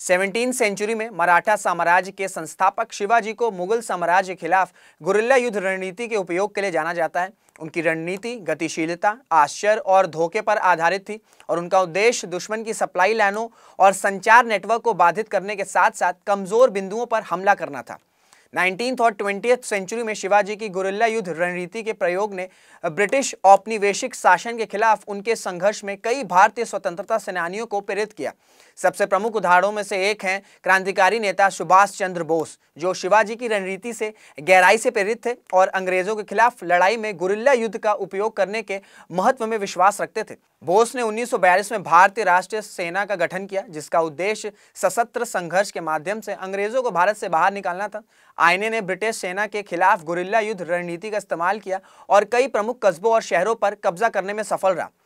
seventeen century में मराठा साम्राज्य के संस्थापक शिवाजी को मुगल साम्राज्य के खिलाफ गुरिल्ला युद्ध रणनीति के उपयोग के लिए जाना जाता है उनकी रणनीति गतिशीलता आश्चर्य और धोखे पर आधारित थी और उनका उद्देश्य दुश्मन की सप्लाई लाइनों और संचार नेटवर्क को बाधित करने के साथ साथ कमज़ोर बिंदुओं पर हमला करना था नाइनटीन और ट्वेंटी सेंचुरी में शिवाजी की गुरिल्ला युद्ध रणनीति के प्रयोग ने ब्रिटिश औपनिवेशिक शासन के खिलाफ उनके संघर्ष में कई भारतीय स्वतंत्रता सेनानियों को प्रेरित किया सबसे प्रमुख उदाहरणों में से एक हैं क्रांतिकारी नेता सुभाष चंद्र बोस जो शिवाजी की रणनीति से गहराई से प्रेरित थे और अंग्रेजों के खिलाफ लड़ाई में गुरिल्ला युद्ध का उपयोग करने के महत्व में विश्वास रखते थे बोस ने उन्नीस में भारतीय राष्ट्रीय सेना का गठन किया जिसका उद्देश्य सशस्त्र संघर्ष के माध्यम से अंग्रेजों को भारत से बाहर निकालना था आईने ने ब्रिटिश सेना के खिलाफ गुरिल्ला युद्ध रणनीति का इस्तेमाल किया और कई प्रमुख कस्बों और शहरों पर कब्जा करने में सफल रहा